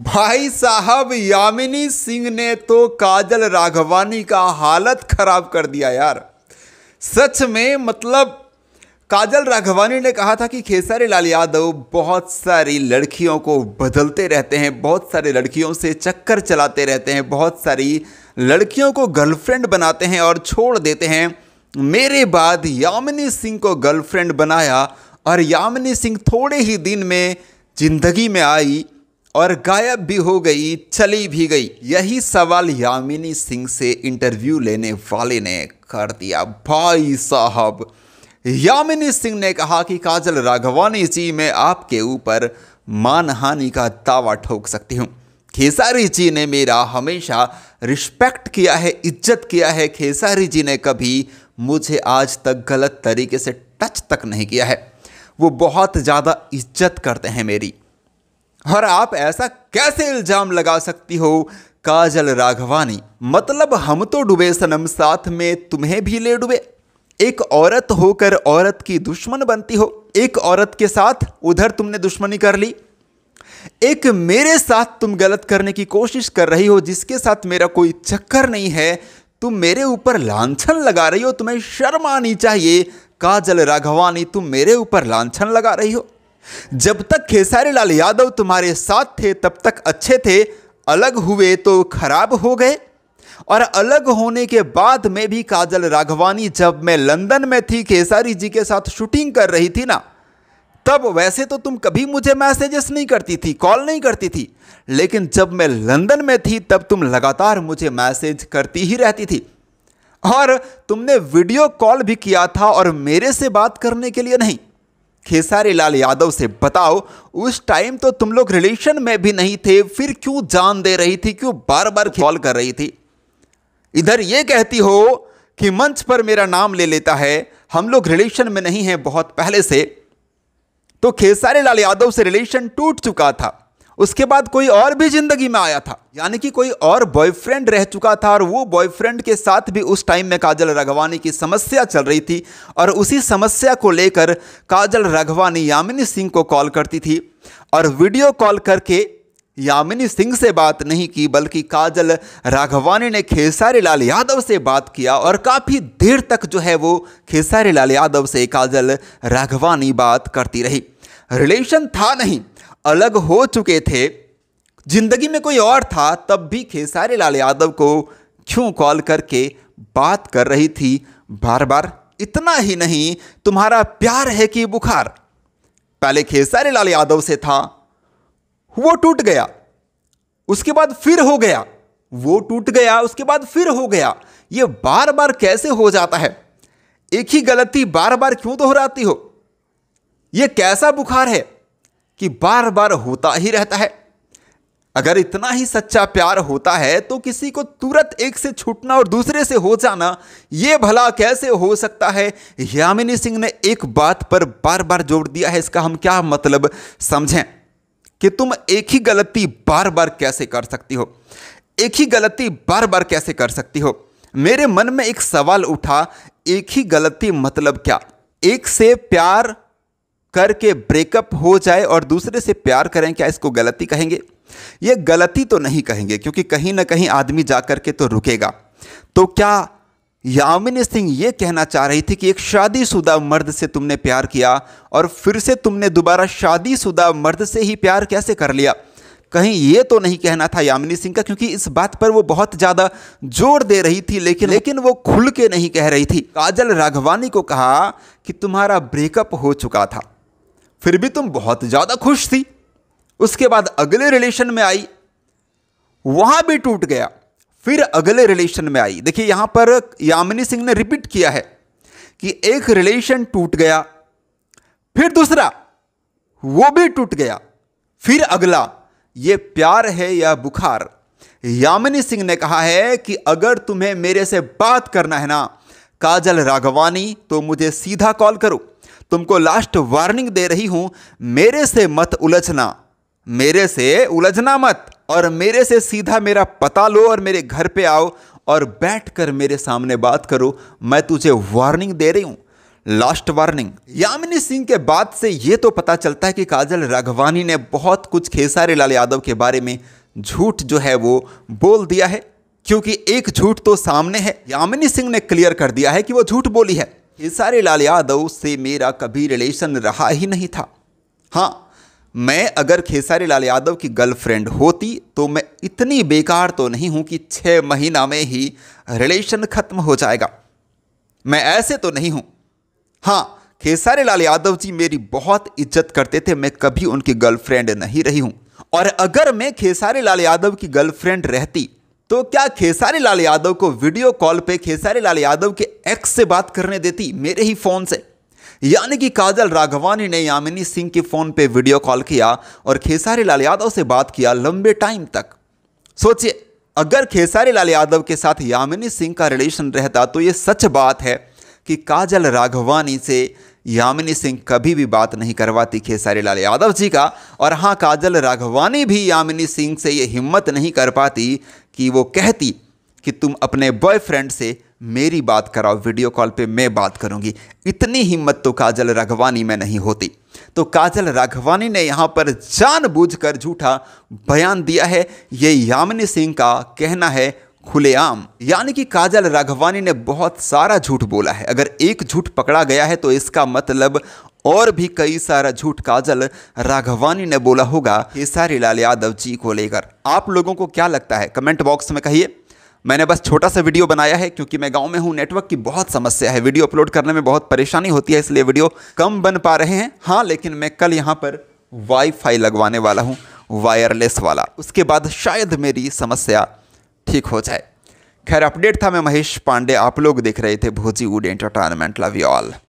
भाई साहब यामिनी सिंह ने तो काजल राघवानी का हालत खराब कर दिया यार सच में मतलब काजल राघवानी ने कहा था कि खेसारी लाल यादव बहुत सारी लड़कियों को बदलते रहते हैं बहुत सारी लड़कियों से चक्कर चलाते रहते हैं बहुत सारी लड़कियों को गर्लफ्रेंड बनाते हैं और छोड़ देते हैं मेरे बाद यामिनी सिंह को गर्लफ्रेंड बनाया और यामिनी सिंह थोड़े ही दिन में जिंदगी में आई और गायब भी हो गई चली भी गई यही सवाल यामिनी सिंह से इंटरव्यू लेने वाले ने कर दिया भाई साहब यामिनी सिंह ने कहा कि काजल राघवानी जी मैं आपके ऊपर मानहानि का दावा ठोक सकती हूँ खेसारी जी ने मेरा हमेशा रिस्पेक्ट किया है इज्जत किया है खेसारी जी ने कभी मुझे आज तक गलत तरीके से टच तक नहीं किया है वो बहुत ज़्यादा इज्जत करते हैं मेरी और आप ऐसा कैसे इल्जाम लगा सकती हो काजल राघवानी मतलब हम तो डूबे सनम साथ में तुम्हें भी ले डूबे एक औरत होकर औरत की दुश्मन बनती हो एक औरत के साथ उधर तुमने दुश्मनी कर ली एक मेरे साथ तुम गलत करने की कोशिश कर रही हो जिसके साथ मेरा कोई चक्कर नहीं है तुम मेरे ऊपर लांछन लगा रही हो तुम्हें शर्म आनी चाहिए काजल राघवानी तुम मेरे ऊपर लांछन लगा रही हो जब तक खेसारी लाल यादव तुम्हारे साथ थे तब तक अच्छे थे अलग हुए तो खराब हो गए और अलग होने के बाद में भी काजल राघवानी जब मैं लंदन में थी खेसारी जी के साथ शूटिंग कर रही थी ना तब वैसे तो तुम कभी मुझे मैसेजेस नहीं करती थी कॉल नहीं करती थी लेकिन जब मैं लंदन में थी तब तुम लगातार मुझे मैसेज करती ही रहती थी और तुमने वीडियो कॉल भी किया था और मेरे से बात करने के लिए नहीं खेसारी लाल यादव से बताओ उस टाइम तो तुम लोग रिलेशन में भी नहीं थे फिर क्यों जान दे रही थी क्यों बार बार कॉल कर रही थी इधर ये कहती हो कि मंच पर मेरा नाम ले लेता है हम लोग रिलेशन में नहीं हैं बहुत पहले से तो खेसारी लाल यादव से रिलेशन टूट चुका था उसके बाद कोई और भी ज़िंदगी में आया था यानी कि कोई और बॉयफ्रेंड रह चुका था और वो बॉयफ्रेंड के साथ भी उस टाइम में काजल रघवानी की समस्या चल रही थी और उसी समस्या को लेकर काजल रघवानी यामिनी सिंह को कॉल करती थी और वीडियो कॉल करके यामिनी सिंह से बात नहीं की बल्कि काजल राघवानी ने खेसारी लाल यादव से बात किया और काफ़ी देर तक जो है वो खेसारी लाल यादव से काजल राघवानी बात करती रही रिलेशन था नहीं अलग हो चुके थे जिंदगी में कोई और था तब भी खेसारी लाल यादव को क्यों कॉल करके बात कर रही थी बार बार इतना ही नहीं तुम्हारा प्यार है कि बुखार पहले खेसारी लाल यादव से था वो टूट गया उसके बाद फिर हो गया वो टूट गया उसके बाद फिर हो गया ये बार बार कैसे हो जाता है एक ही गलती बार बार क्यों दोहराती हो यह कैसा बुखार है कि बार बार होता ही रहता है अगर इतना ही सच्चा प्यार होता है तो किसी को तुरंत एक से छूटना और दूसरे से हो जाना ये भला कैसे हो सकता है यामिनी सिंह ने एक बात पर बार बार जोर दिया है इसका हम क्या मतलब समझें कि तुम एक ही गलती बार बार कैसे कर सकती हो एक ही गलती बार बार कैसे कर सकती हो मेरे मन में एक सवाल उठा एक ही गलती मतलब क्या एक से प्यार करके ब्रेकअप हो जाए और दूसरे से प्यार करें क्या इसको गलती कहेंगे ये गलती तो नहीं कहेंगे क्योंकि कहीं ना कहीं आदमी जा कर के तो रुकेगा तो क्या यामिनी सिंह ये कहना चाह रही थी कि एक शादीशुदा मर्द से तुमने प्यार किया और फिर से तुमने दोबारा शादीशुदा मर्द से ही प्यार कैसे कर लिया कहीं ये तो नहीं कहना था यामिनी सिंह का क्योंकि इस बात पर वो बहुत ज़्यादा जोर दे रही थी लेकिन लेकिन वो खुल के नहीं कह रही थी काजल राघवानी को कहा कि तुम्हारा ब्रेकअप हो चुका था फिर भी तुम बहुत ज़्यादा खुश थी उसके बाद अगले रिलेशन में आई वहाँ भी टूट गया फिर अगले रिलेशन में आई देखिए यहाँ पर यामिनी सिंह ने रिपीट किया है कि एक रिलेशन टूट गया फिर दूसरा वो भी टूट गया फिर अगला ये प्यार है या बुखार यामिनी सिंह ने कहा है कि अगर तुम्हें मेरे से बात करना है ना काजल राघवानी तो मुझे सीधा कॉल करो तुमको लास्ट वार्निंग दे रही हूं मेरे से मत उलझना मेरे से उलझना मत और मेरे से सीधा मेरा पता लो और मेरे घर पे आओ और बैठकर मेरे सामने बात करो मैं तुझे वार्निंग दे रही हूं लास्ट वार्निंग यामिनी सिंह के बाद से यह तो पता चलता है कि काजल राघवानी ने बहुत कुछ खेसारी लाल यादव के बारे में झूठ जो है वो बोल दिया है क्योंकि एक झूठ तो सामने है यामिनी सिंह ने क्लियर कर दिया है कि वो झूठ बोली है खेसारी लाल यादव से मेरा कभी रिलेशन रहा ही नहीं था हाँ मैं अगर खेसारी लाल यादव की गर्लफ्रेंड होती तो मैं इतनी बेकार तो नहीं हूँ कि छः महीना में ही रिलेशन ख़त्म हो जाएगा मैं ऐसे तो नहीं हूँ हाँ खेसारी लाल यादव जी मेरी बहुत इज्जत करते थे मैं कभी उनकी गर्लफ्रेंड नहीं रही हूँ और अगर मैं खेसारी लाल यादव की गर्लफ्रेंड रहती तो क्या खेसारी लाल यादव को वीडियो कॉल पे खेसारी लाल यादव के एक्स से बात करने देती मेरे ही फ़ोन से यानी कि काजल राघवानी ने यामिनी सिंह के फ़ोन पे वीडियो कॉल किया और खेसारी लाल यादव से बात किया लंबे टाइम तक सोचिए अगर खेसारी लाल यादव के साथ यामिनी सिंह का रिलेशन रहता तो ये सच बात है कि काजल राघवानी से यामिनी सिंह कभी भी बात नहीं करवाती खेसारी लाल यादव जी का और हाँ काजल राघवानी भी यामिनी सिंह से ये हिम्मत नहीं कर पाती कि वो कहती कि तुम अपने बॉयफ्रेंड से मेरी बात कराओ वीडियो कॉल पे मैं बात करूंगी इतनी हिम्मत तो काजल राघवानी में नहीं होती तो काजल राघवानी ने यहाँ पर जानबूझकर झूठा बयान दिया है ये यामिनी सिंह का कहना है खुलेआम यानी कि काजल राघवानी ने बहुत सारा झूठ बोला है अगर एक झूठ पकड़ा गया है तो इसका मतलब और भी कई सारा झूठ काजल राघवानी ने बोला होगा खेसारी लाल यादव जी को लेकर आप लोगों को क्या लगता है कमेंट बॉक्स में कहिए मैंने बस छोटा सा वीडियो बनाया है क्योंकि मैं गांव में हूँ नेटवर्क की बहुत समस्या है वीडियो अपलोड करने में बहुत परेशानी होती है इसलिए वीडियो कम बन पा रहे हैं हाँ लेकिन मैं कल यहाँ पर वाईफाई लगवाने वाला हूँ वायरलेस वाला उसके बाद शायद मेरी समस्या ठीक हो जाए खैर अपडेट था मैं महेश पांडे आप लोग देख रहे थे Bhojiwood entertainment love you all